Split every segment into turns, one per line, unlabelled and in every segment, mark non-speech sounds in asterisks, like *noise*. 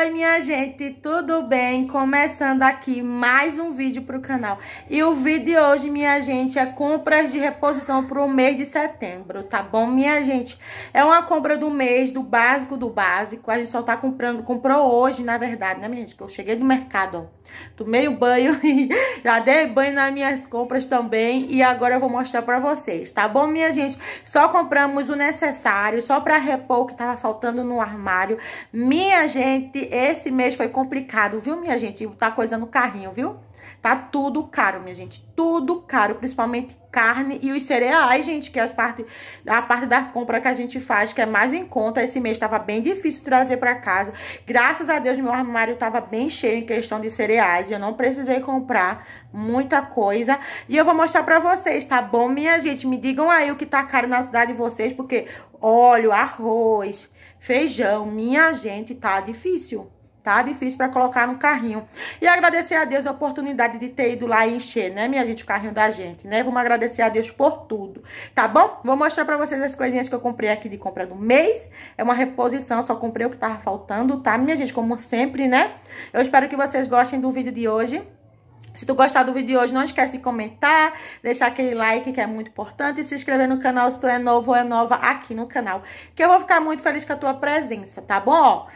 Oi, minha gente, tudo bem? Começando aqui mais um vídeo para o canal. E o vídeo de hoje, minha gente, é compras de reposição para o mês de setembro, tá bom, minha gente? É uma compra do mês, do básico do básico. A gente só tá comprando, comprou hoje, na verdade, né, minha gente? Que eu cheguei do mercado, ó Tomei o banho, *laughs* já dei banho nas minhas compras também e agora eu vou mostrar pra vocês, tá bom, minha gente? Só compramos o necessário, só pra repor o que tava faltando no armário. Minha gente, esse mês foi complicado, viu, minha gente? Tá coisa no carrinho, viu? Tá tudo caro, minha gente. Tudo caro, principalmente carne e os cereais, gente, que é a parte, a parte da compra que a gente faz, que é mais em conta. Esse mês estava bem difícil trazer para casa. Graças a Deus, meu armário estava bem cheio em questão de cereais. Eu não precisei comprar muita coisa. E eu vou mostrar para vocês, tá bom, minha gente? Me digam aí o que tá caro na cidade de vocês, porque óleo, arroz, feijão, minha gente, tá difícil tá difícil para colocar no carrinho. E agradecer a Deus a oportunidade de ter ido lá e encher, né, minha gente, o carrinho da gente, né? Vamos agradecer a Deus por tudo, tá bom? Vou mostrar para vocês as coisinhas que eu comprei aqui de compra do mês. É uma reposição, só comprei o que tava faltando, tá, minha gente? Como sempre, né? Eu espero que vocês gostem do vídeo de hoje. Se tu gostar do vídeo de hoje, não esquece de comentar, deixar aquele like que é muito importante e se inscrever no canal se tu é novo ou é nova aqui no canal. Que eu vou ficar muito feliz com a tua presença, tá bom?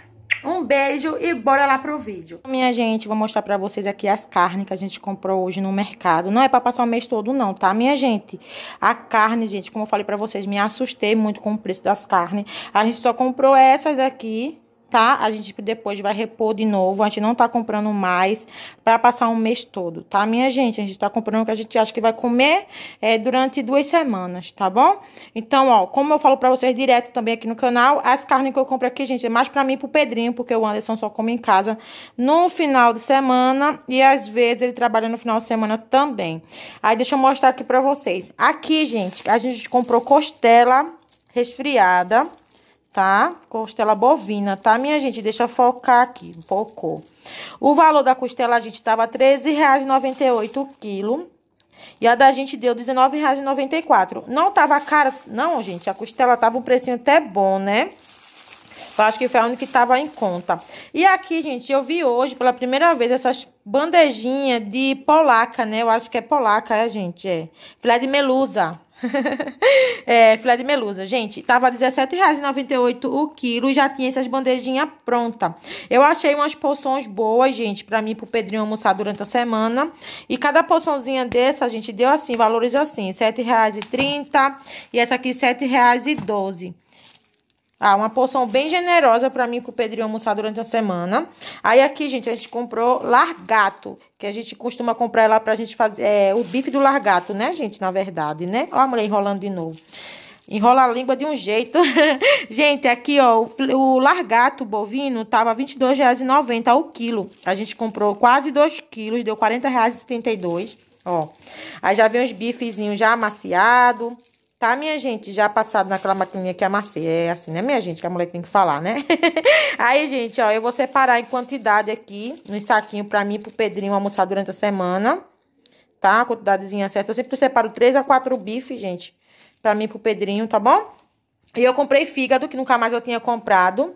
Um beijo e bora lá pro vídeo. Minha gente, vou mostrar pra vocês aqui as carnes que a gente comprou hoje no mercado. Não é pra passar o mês todo não, tá, minha gente? A carne, gente, como eu falei pra vocês, me assustei muito com o preço das carnes. A gente só comprou essas aqui tá? A gente depois vai repor de novo, a gente não tá comprando mais para passar um mês todo, tá, minha gente? A gente tá comprando o que a gente acha que vai comer é, durante duas semanas, tá bom? Então, ó, como eu falo para vocês direto também aqui no canal, as carnes que eu compro aqui, gente, é mais para mim e pro Pedrinho, porque o Anderson só come em casa no final de semana e às vezes ele trabalha no final de semana também. Aí deixa eu mostrar aqui para vocês. Aqui, gente, a gente comprou costela resfriada tá? Costela bovina, tá, minha gente? Deixa focar aqui, um pouco O valor da costela, a gente, tava R$13,98 o quilo. E a da gente deu R$19,94. Não tava cara... Não, gente, a costela tava um precinho até bom, né? Eu acho que foi a única que estava em conta. E aqui, gente, eu vi hoje pela primeira vez essas bandejinhas de polaca, né? Eu acho que é polaca, é, gente? É. Filé de melusa. *laughs* é, filé de melusa. Gente, tava R$17,98 o quilo e já tinha essas bandejinhas pronta. Eu achei umas poções boas, gente, pra mim pro Pedrinho almoçar durante a semana. E cada poçãozinha dessa, gente, deu assim, valores assim, R$7,30 e essa aqui R$7,12. Ah, uma porção bem generosa para mim que o Pedrinho almoçar durante a semana. Aí aqui, gente, a gente comprou largato, que a gente costuma comprar lá pra gente fazer é, o bife do largato, né, gente, na verdade, né? Ó a mulher enrolando de novo. Enrola a língua de um jeito. *laughs* gente, aqui, ó, o, o largato bovino tava R$ 22,90 o quilo. A gente comprou quase 2 quilos, deu R$ 40,72, ó. Aí já vem os bifezinhos já amaciados. Tá, minha gente? Já passado naquela maquininha que é amassei. É assim, né, minha gente? Que a mulher tem que falar, né? *laughs* Aí, gente, ó, eu vou separar em quantidade aqui, no saquinho pra mim e pro Pedrinho almoçar durante a semana. Tá? A quantidadezinha certa. Eu sempre separo 3 a 4 bifes, gente, pra mim e pro Pedrinho, tá bom? E eu comprei fígado, que nunca mais eu tinha comprado.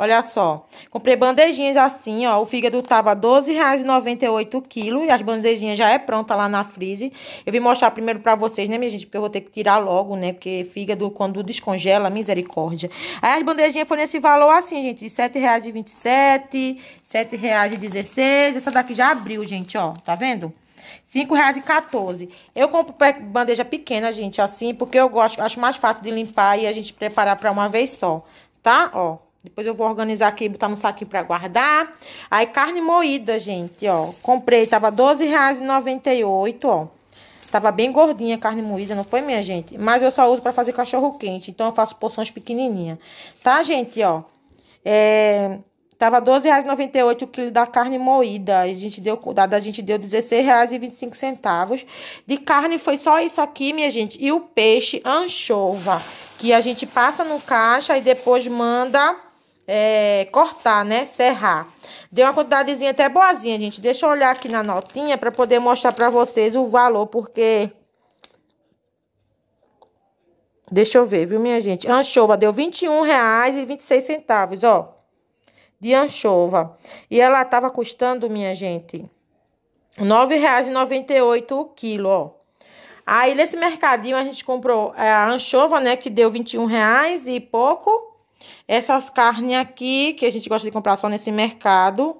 Olha só. Comprei bandejinhas assim, ó. O fígado tava R$12,98 o quilo. E as bandejinhas já é pronta lá na freeze. Eu vim mostrar primeiro pra vocês, né, minha gente? Porque eu vou ter que tirar logo, né? Porque fígado, quando descongela, misericórdia. Aí as bandejinhas foram nesse valor assim, gente. R$7,27, R$7,16. Essa daqui já abriu, gente, ó. Tá vendo? R$ 5,14. Eu compro bandeja pequena, gente, assim, porque eu gosto, acho mais fácil de limpar e a gente preparar para uma vez só, tá? Ó, depois eu vou organizar aqui, botar no saquinho pra guardar. Aí, carne moída, gente, ó. Comprei, tava R$12,98, ó. Tava bem gordinha a carne moída, não foi, minha gente? Mas eu só uso pra fazer cachorro quente, então eu faço porções pequenininhas. Tá, gente, ó? É... Tava R$12,98 o quilo da carne moída. A gente deu, da gente deu R$16,25. De carne foi só isso aqui, minha gente. E o peixe anchova, que a gente passa no caixa e depois manda é, cortar, né? Serrar. Deu uma quantidadezinha até boazinha, gente. Deixa eu olhar aqui na notinha para poder mostrar para vocês o valor, porque... Deixa eu ver, viu, minha gente? Anchova deu R$21,26, ó. De anchova. E ela tava custando, minha gente, R$9,98 o quilo, ó. Aí, nesse mercadinho, a gente comprou é, a anchova, né, que deu R$21 e pouco. Essas carnes aqui, que a gente gosta de comprar só nesse mercado.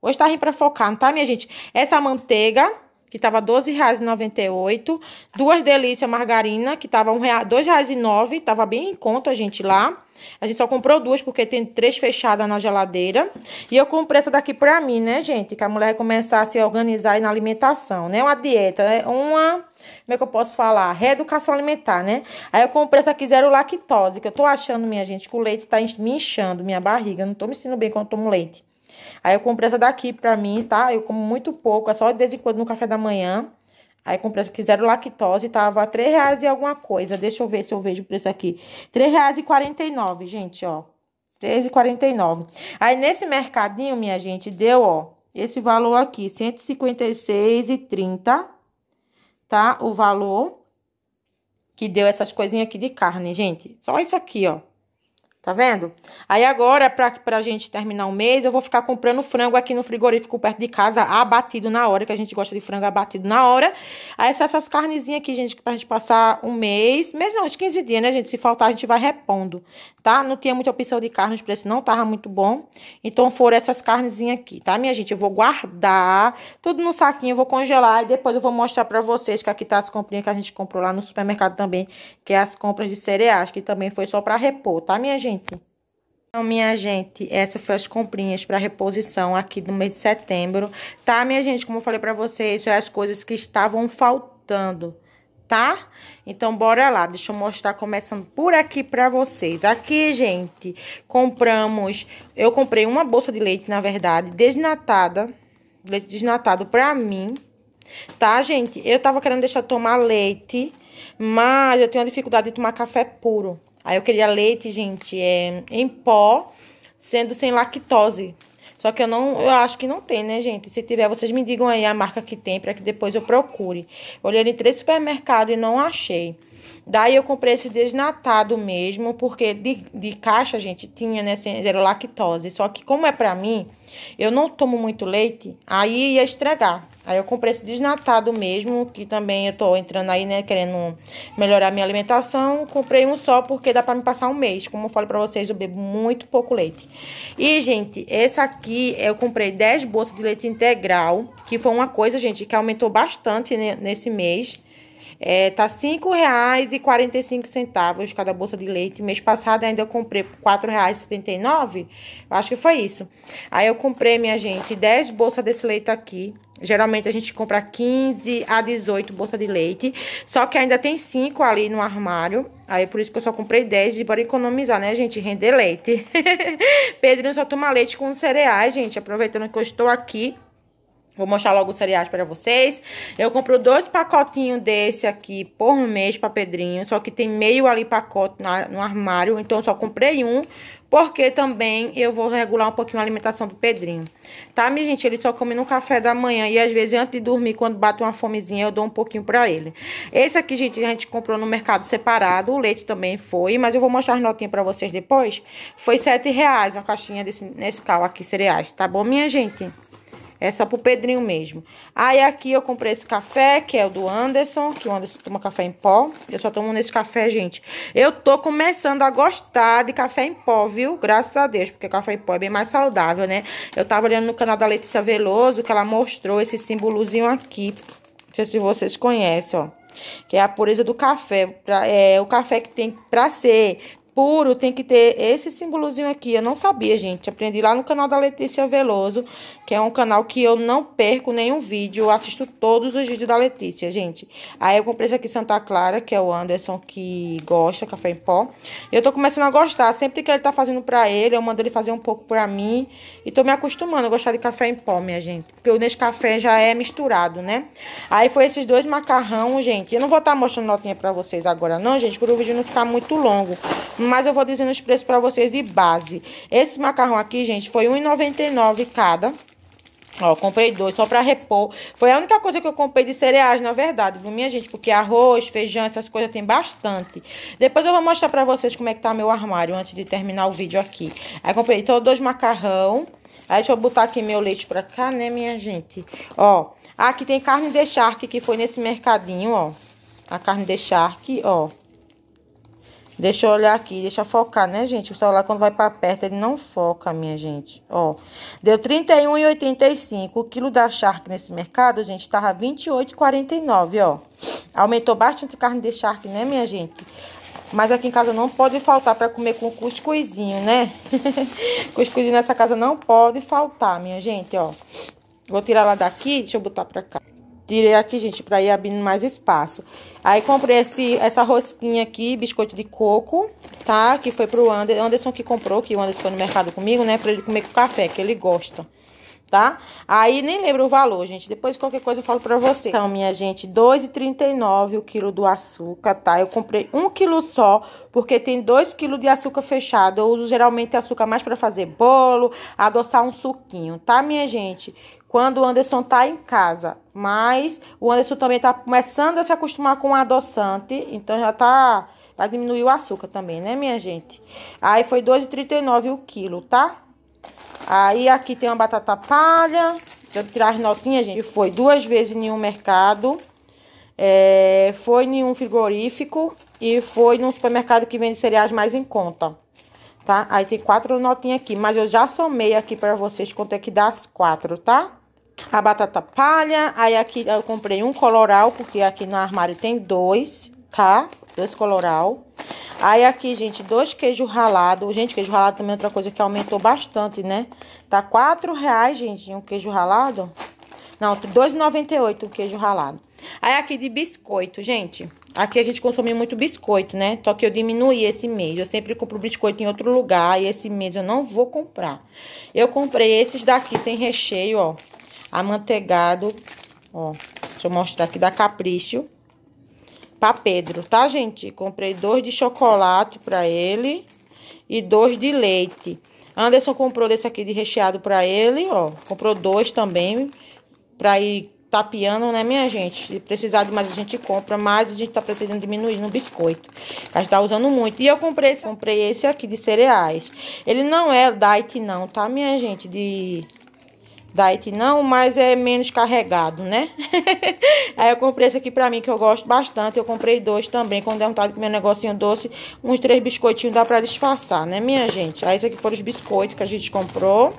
Hoje tá rindo pra focar, não tá, minha gente? Essa manteiga que estava R$12,98. Duas delícias margarina, que estava R$2,09. 2,09. Estava bem em conta, gente, lá. A gente só comprou duas, porque tem três fechadas na geladeira. E eu comprei essa daqui pra mim, né, gente? Que a mulher começar a se organizar aí na alimentação, né? Uma dieta, né? uma... Como é que eu posso falar? Reeducação alimentar, né? Aí eu comprei essa aqui zero lactose, que eu tô achando, minha gente, que o leite tá me inchando minha barriga. Eu não tô me sentindo bem quando tomo leite. Aí eu comprei essa daqui pra mim, tá? Eu como muito pouco, é só de vez em quando no café da manhã. Aí comprei essa aqui, zero lactose, tava três reais e alguma coisa. Deixa eu ver se eu vejo o preço aqui. três reais e 49, gente, ó. e 3,49. Aí nesse mercadinho, minha gente, deu, ó, esse valor aqui, R$ 156,30, tá? O valor que deu essas coisinhas aqui de carne, gente. Só isso aqui, ó. Tá vendo? Aí agora, pra, pra gente terminar o mês, eu vou ficar comprando frango aqui no frigorífico perto de casa, abatido na hora, que a gente gosta de frango abatido na hora. Aí essas carnezinhas aqui, gente, pra gente passar um mês, mesmo uns 15 dias, né, gente? Se faltar, a gente vai repondo, tá? Não tinha muita opção de carne, os preços não tava muito bom. Então foram essas carnezinhas aqui, tá, minha gente? Eu vou guardar tudo no saquinho, eu vou congelar e depois eu vou mostrar pra vocês que aqui tá as comprinhas que a gente comprou lá no supermercado também, que é as compras de cereais, que também foi só pra repor, tá, minha gente? gente? Então, minha gente, essas foram as comprinhas para reposição aqui do mês de setembro, tá, minha gente? Como eu falei para vocês, são as coisas que estavam faltando, tá? Então, bora lá, deixa eu mostrar começando por aqui para vocês. Aqui, gente, compramos, eu comprei uma bolsa de leite, na verdade, desnatada, leite desnatado para mim, tá, gente? Eu tava querendo deixar tomar leite, mas eu tenho uma dificuldade de tomar café puro, Aí eu queria leite, gente, é, em pó, sendo sem lactose. Só que eu não, eu acho que não tem, né, gente? Se tiver, vocês me digam aí a marca que tem para que depois eu procure. Olhei em três supermercados e não achei. Daí eu comprei esse desnatado mesmo, porque de, de caixa, gente, tinha, né, zero lactose. Só que como é pra mim, eu não tomo muito leite, aí ia estragar. Aí eu comprei esse desnatado mesmo, que também eu tô entrando aí, né, querendo melhorar minha alimentação. Comprei um só porque dá pra me passar um mês. Como eu falei pra vocês, eu bebo muito pouco leite. E, gente, esse aqui eu comprei 10 bolsas de leite integral, que foi uma coisa, gente, que aumentou bastante né, nesse mês. É, tá R$ 5,45 cada bolsa de leite. Mês passado ainda eu comprei por R$ 4,79. Acho que foi isso. Aí eu comprei, minha gente, 10 bolsas desse leite aqui. Geralmente a gente compra 15 a 18 bolsa de leite. Só que ainda tem 5 ali no armário. Aí por isso que eu só comprei 10 de bora economizar, né, gente? Render leite. *laughs* Pedrinho só toma leite com cereais, gente. Aproveitando que eu estou aqui. Vou mostrar logo os cereais para vocês. Eu compro dois pacotinhos desse aqui por mês para Pedrinho. Só que tem meio ali pacote na, no armário. Então, só comprei um. Porque também eu vou regular um pouquinho a alimentação do Pedrinho. Tá, minha gente? Ele só come no café da manhã. E às vezes, antes de dormir, quando bate uma fomezinha, eu dou um pouquinho para ele. Esse aqui, gente, a gente comprou no mercado separado. O leite também foi. Mas eu vou mostrar as notinhas para vocês depois. Foi R$7,00 uma caixinha desse, nesse cal aqui, cereais. Tá bom, minha gente? É só pro Pedrinho mesmo. Aí aqui eu comprei esse café, que é o do Anderson, que o Anderson toma café em pó. Eu só tomo nesse café, gente. Eu tô começando a gostar de café em pó, viu? Graças a Deus, porque café em pó é bem mais saudável, né? Eu tava olhando no canal da Letícia Veloso, que ela mostrou esse símbolozinho aqui. Não sei se vocês conhecem, ó que é a pureza do café. Pra, é o café que tem para ser puro tem que ter esse símbolozinho aqui. Eu não sabia, gente. Aprendi lá no canal da Letícia Veloso, que é um canal que eu não perco nenhum vídeo. Eu assisto todos os vídeos da Letícia, gente. Aí eu comprei esse aqui Santa Clara, que é o Anderson que gosta, café em pó. Eu tô começando a gostar. Sempre que ele tá fazendo pra ele, eu mando ele fazer um pouco pra mim. E tô me acostumando a gostar de café em pó, minha gente. Porque o Nescafé já é misturado, né? Aí foi esses dois macarrão, gente. Eu não vou estar tá mostrando notinha pra vocês agora, não, gente. Por o vídeo não ficar muito longo. Mas mas eu vou dizendo os preços para vocês de base. Esse macarrão aqui, gente, foi R$1,99 cada. Ó, comprei dois só pra repor. Foi a única coisa que eu comprei de cereais, na verdade, viu, minha gente? Porque arroz, feijão, essas coisas tem bastante. Depois eu vou mostrar pra vocês como é que tá meu armário antes de terminar o vídeo aqui. Aí comprei todos dois macarrão. Aí deixa eu botar aqui meu leite pra cá, né, minha gente? Ó, aqui tem carne de charque que foi nesse mercadinho, ó. A carne de charque, ó. Deixa eu olhar aqui, deixa focar, né, gente? O celular quando vai para perto, ele não foca, minha gente. Ó, deu 31,85. O quilo da charque nesse mercado, gente, tava 28,49, ó. Aumentou bastante carne de charque, né, minha gente? Mas aqui em casa não pode faltar para comer com cuscuzinho, né? *laughs* cuscuzinho nessa casa não pode faltar, minha gente, ó. Vou tirar lá daqui, deixa eu botar para cá tirei aqui, gente, pra ir abrindo mais espaço. Aí comprei esse, essa rosquinha aqui, biscoito de coco, tá? Que foi pro Anderson, Anderson que comprou, que o Anderson foi no mercado comigo, né? Pra ele comer com café, que ele gosta, tá? Aí nem lembro o valor, gente. Depois qualquer coisa eu falo pra vocês. Então, minha gente, R$2,39 o quilo do açúcar, tá? Eu comprei um quilo só, porque tem dois quilos de açúcar fechado. Eu uso geralmente açúcar mais pra fazer bolo, adoçar um suquinho, tá, minha gente? quando o Anderson tá em casa, mas o Anderson também tá começando a se acostumar com o adoçante, então já tá vai diminuir o açúcar também, né, minha gente? Aí foi 2,39 o quilo, tá? Aí aqui tem uma batata palha, deixa eu tirar as notinhas, gente, foi duas vezes em um mercado, é, foi em um frigorífico e foi num supermercado que vende cereais mais em conta tá? Aí tem quatro notinhas aqui, mas eu já somei aqui para vocês quanto é que dá as quatro, tá? a batata palha. Aí aqui eu comprei um coloral, porque aqui no armário tem dois, tá? Dois coloral. Aí aqui, gente, dois queijos ralados. Gente, queijo ralado também é outra coisa que aumentou bastante, né? Tá quatro reais, gente, um queijo ralado. Não, tá R$2,98 o queijo ralado. Aí aqui de biscoito, gente. Aqui a gente consome muito biscoito, né? Só que eu diminuí esse mês. Eu sempre compro biscoito em outro lugar e esse mês eu não vou comprar. Eu comprei esses daqui sem recheio, ó amanteigado, ó. Deixa eu mostrar aqui da Capricho. Pra Pedro, tá, gente? Comprei dois de chocolate pra ele e dois de leite. Anderson comprou desse aqui de recheado pra ele, ó. Comprou dois também pra ir tapeando, né, minha gente? Se precisar de mais, a gente compra mais. A gente tá pretendendo diminuir no biscoito. A gente tá usando muito. E eu comprei esse, comprei esse aqui de cereais. Ele não é diet, não, tá, minha gente? De que não, mas é menos carregado, né? *laughs* Aí eu comprei esse aqui pra mim, que eu gosto bastante. Eu comprei dois também, quando der vontade de comer um negocinho doce, uns três biscoitinhos dá pra disfarçar, né, minha gente? Aí esse aqui foram os biscoitos que a gente comprou.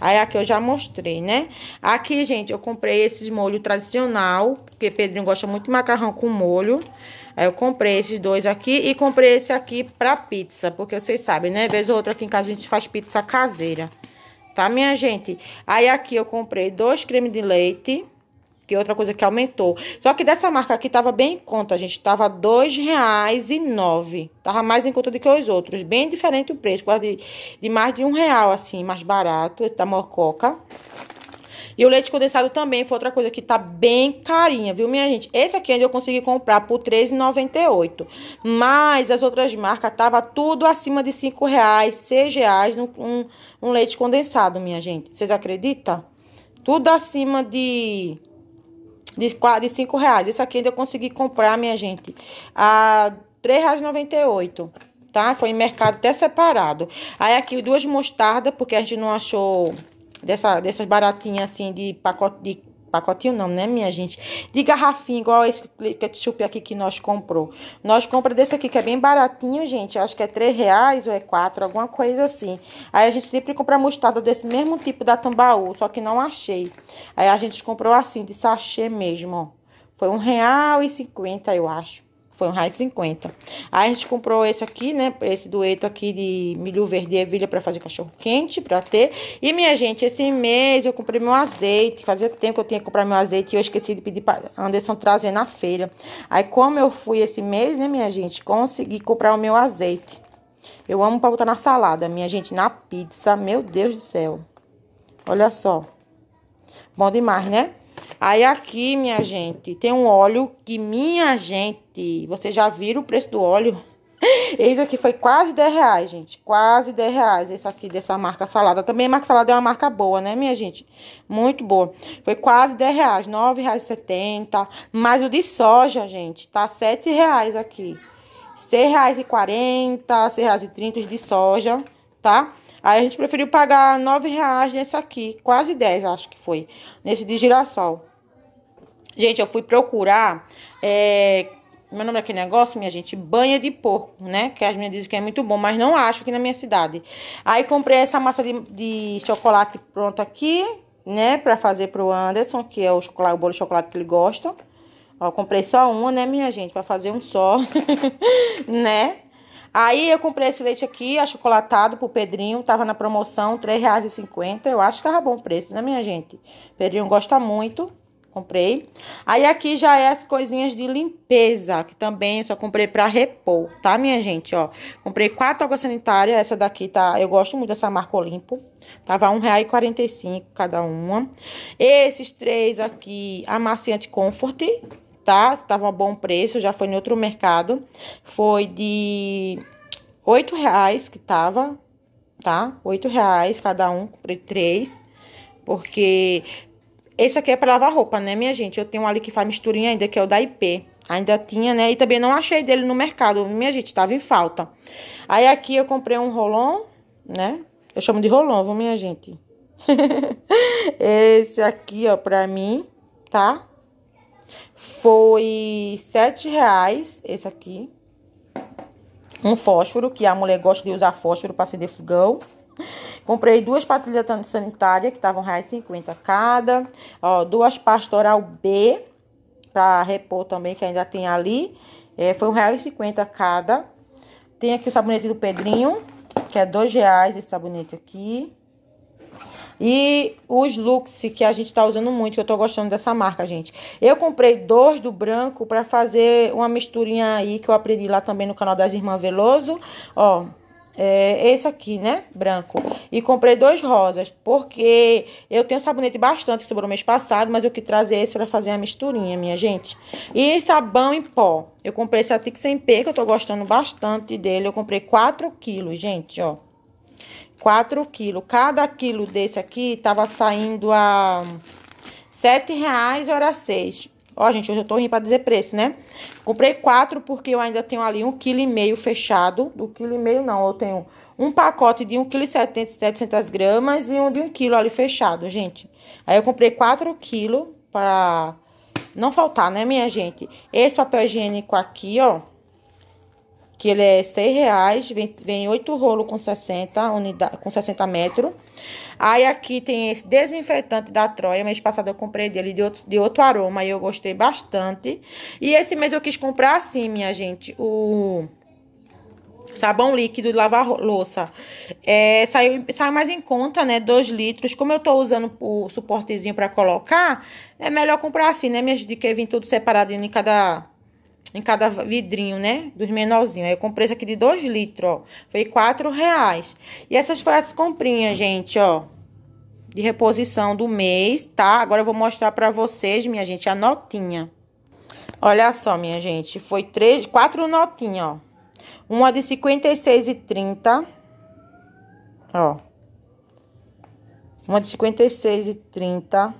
Aí aqui eu já mostrei, né? Aqui, gente, eu comprei esses molho tradicional, porque Pedrinho gosta muito de macarrão com molho. Aí eu comprei esses dois aqui e comprei esse aqui pra pizza, porque vocês sabem, né? Vez ou outra aqui em casa a gente faz pizza caseira tá, minha gente? Aí aqui eu comprei dois cremes de leite, que é outra coisa que aumentou. Só que dessa marca aqui tava bem em conta, gente. Tava R$ 2,09. Tava mais em conta do que os outros. Bem diferente o preço, quase de, de mais de um real, assim, mais barato. Esse da Mococa. E o leite condensado também foi outra coisa que tá bem carinha, viu, minha gente? Esse aqui ainda eu consegui comprar por R$3,98. Mas as outras marcas tava tudo acima de R$5,00, R$6,00 um, um, um leite condensado, minha gente. Vocês acreditam? Tudo acima de de, de cinco reais. Esse aqui ainda eu consegui comprar, minha gente, a R$ tá? Foi em mercado até separado. Aí aqui duas mostardas, porque a gente não achou dessa, dessas baratinhas assim de pacote de pacotinho não, né, minha gente? De garrafinha, igual esse ketchup aqui que nós comprou. Nós compra desse aqui, que é bem baratinho, gente. Acho que é 3 reais ou é 4, alguma coisa assim. Aí a gente sempre compra mostarda desse mesmo tipo da Tambaú, só que não achei. Aí a gente comprou assim, de sachê mesmo, ó. Foi um real e cinquenta, eu acho. Foi um real 50. Aí a gente comprou esse aqui, né? Esse dueto aqui de milho verde e ervilha pra fazer cachorro quente, pra ter. E, minha gente, esse mês eu comprei meu azeite. Fazia tempo que eu tinha que comprar meu azeite e eu esqueci de pedir pra Anderson trazer na feira. Aí, como eu fui esse mês, né, minha gente, consegui comprar o meu azeite. Eu amo pra botar na salada, minha gente, na pizza. Meu Deus do céu. Olha só. Bom demais, né? Aí aqui, minha gente, tem um óleo que, minha gente, vocês já viram o preço do óleo? *laughs* Esse aqui foi quase 10 reais, gente. Quase 10 reais. Esse aqui dessa marca Salada. Também a marca Salada é uma marca boa, né, minha gente? Muito boa. Foi quase 10 reais. R$ 9,70. Mas o de soja, gente, tá R$ 7,00 aqui. R$ 6,40, R$ 6,30 de soja, tá? Aí a gente preferiu pagar nove reais nesse aqui, quase 10 acho que foi, nesse de girassol. Gente, eu fui procurar, é, meu nome é aquele negócio, minha gente, banha de porco, né? Que as minhas dizem que é muito bom, mas não acho aqui na minha cidade. Aí comprei essa massa de, de chocolate pronta aqui, né? Pra fazer pro Anderson, que é o, chocolate, o bolo de chocolate que ele gosta. Ó, comprei só uma, né, minha gente? Pra fazer um só, *laughs* né? Aí eu comprei esse leite aqui, achocolatado, pro Pedrinho. Tava na promoção, R$3,50. Eu acho que tava bom o preço, né, minha gente? Pedrinho gosta muito. Comprei. Aí aqui já é as coisinhas de limpeza, que também eu só comprei pra repor, tá, minha gente? Ó, comprei quatro águas sanitárias. Essa daqui tá... Eu gosto muito dessa marca Olimpo. Tava R$1,45 cada uma. Esses três aqui, amaciante Comfort tá? Tava a bom preço, já foi em outro mercado. Foi de oito reais que tava, tá? Oito reais cada um, comprei três. Porque esse aqui é para lavar roupa, né, minha gente? Eu tenho um ali que faz misturinha ainda, que é o da IP. Ainda tinha, né? E também não achei dele no mercado. Minha gente, tava em falta. Aí aqui eu comprei um rolon, né? Eu chamo de rolon, viu, minha gente? *laughs* Esse aqui, ó, pra mim, tá? Foi sete reais esse aqui. Um fósforo, que a mulher gosta de usar fósforo para acender fogão. Comprei duas patilhas sanitárias, que estavam R$1,50 cada. Ó, duas pastoral B, para repor também, que ainda tem ali. É, foi R$1,50 cada. Tem aqui o sabonete do Pedrinho, que é R$2,00 esse sabonete aqui. E os looks que a gente está usando muito, que eu estou gostando dessa marca, gente. Eu comprei dois do branco para fazer uma misturinha aí que eu aprendi lá também no canal das Irmãs Veloso. Ó, é esse aqui, né? Branco. E comprei dois rosas, porque eu tenho sabonete bastante que sobrou mês passado, mas eu quis trazer esse para fazer a misturinha, minha gente. E sabão em pó. Eu comprei esse Atix em P, que eu tô gostando bastante dele. Eu comprei 4 quilos, gente, ó. 4 quilos. Cada quilo desse aqui tava saindo a sete reais hora 6. Ó, gente, hoje eu tô rindo pra dizer preço, né? Comprei quatro porque eu ainda tenho ali um quilo e meio fechado. Do quilo e meio não, eu tenho um pacote de um quilo e setecentas gramas e um de um quilo ali fechado, gente. Aí eu comprei quatro kg pra não faltar, né, minha gente? Esse papel higiênico aqui, ó, que ele é seis reais, vem, vem 8 rolos com 60, unidade, com 60 metros. Aí aqui tem esse desinfetante da Troia, mês passado eu comprei dele de outro, de outro aroma e eu gostei bastante. E esse mês eu quis comprar assim, minha gente, o sabão líquido de lavar louça. É, saiu, saiu mais em conta, né? 2 litros. Como eu tô usando o suportezinho para colocar, é melhor comprar assim, né, minha gente, que vem tudo separado em cada em cada vidrinho, né? Dos menorzinhos. Aí eu comprei esse aqui de 2 litros, ó. Foi 4 reais. E essas foram as comprinhas, gente, ó. De reposição do mês, tá? Agora eu vou mostrar pra vocês, minha gente, a notinha. Olha só, minha gente. Foi três, quatro notinhas, ó. Uma de 56,30. Ó. Uma de 56,30.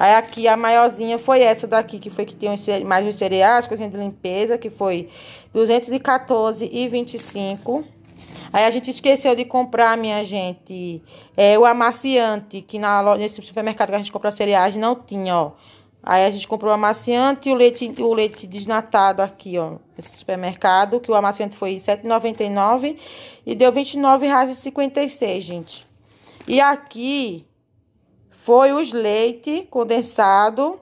Aí aqui a maiorzinha foi essa daqui, que foi que tem mais os cereais, coisinha de limpeza, que foi 214,25. Aí a gente esqueceu de comprar, minha gente, é, o amaciante, que na nesse supermercado que a gente comprou cereais não tinha, ó. Aí a gente comprou o amaciante e o leite, o leite desnatado aqui, ó, nesse supermercado, que o amaciante foi R$ 7,99 e deu R$ 29,56, gente. E aqui foi os leite condensado,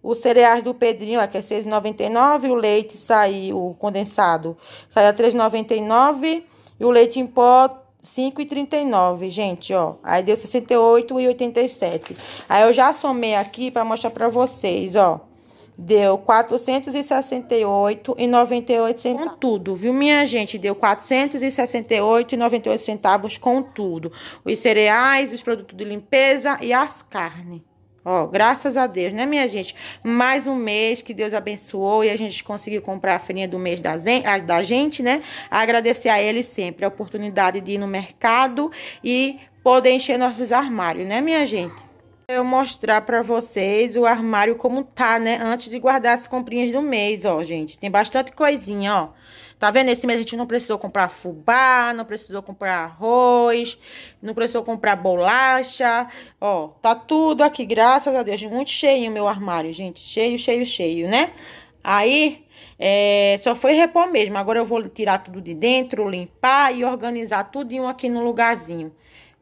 os cereais do Pedrinho, aqui é 6,99, o leite saiu, o condensado saiu a 3,99 e o leite em pó 5,39, gente, ó. Aí deu 68,87. Aí eu já somei aqui para mostrar para vocês, ó. Deu 468,98 centavos com tudo, viu, minha gente? Deu 468,98 centavos com tudo. Os cereais, os produtos de limpeza e as carnes. Ó, graças a Deus, né, minha gente? Mais um mês que Deus abençoou e a gente conseguiu comprar a feirinha do mês da, da gente, né? Agradecer a Ele sempre a oportunidade de ir no mercado e poder encher nossos armários, né, minha gente? eu mostrar para vocês o armário como tá, né? Antes de guardar as comprinhas do mês, ó, gente. Tem bastante coisinha, ó. Tá vendo? Esse mês a gente não precisou comprar fubá, não precisou comprar arroz, não precisou comprar bolacha. Ó, tá tudo aqui, graças a Deus. Muito cheio o meu armário, gente. Cheio, cheio, cheio, né? Aí, é, só foi repor mesmo. Agora eu vou tirar tudo de dentro, limpar e organizar tudinho aqui no lugarzinho.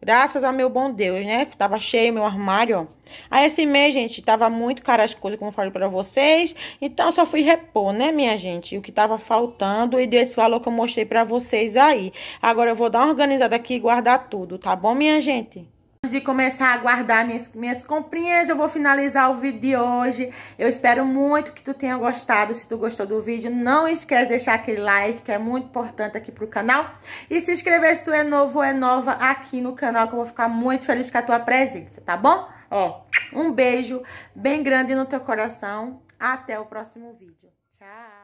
Graças ao meu bom Deus, né? Tava cheio meu armário, ó. Aí esse assim, mês, gente, tava muito cara as coisas, como eu falei pra vocês. Então, só fui repor, né, minha gente? O que tava faltando e desse valor que eu mostrei pra vocês aí. Agora eu vou dar uma organizada aqui e guardar tudo, tá bom, minha gente? de começar a guardar minhas, minhas comprinhas, eu vou finalizar o vídeo de hoje. Eu espero muito que tu tenha gostado. Se tu gostou do vídeo, não esquece de deixar aquele like, que é muito importante aqui pro canal. E se inscrever se tu é novo ou é nova aqui no canal, que eu vou ficar muito feliz com a tua presença, tá bom? Ó, um beijo bem grande no teu coração. Até o próximo vídeo. Tchau!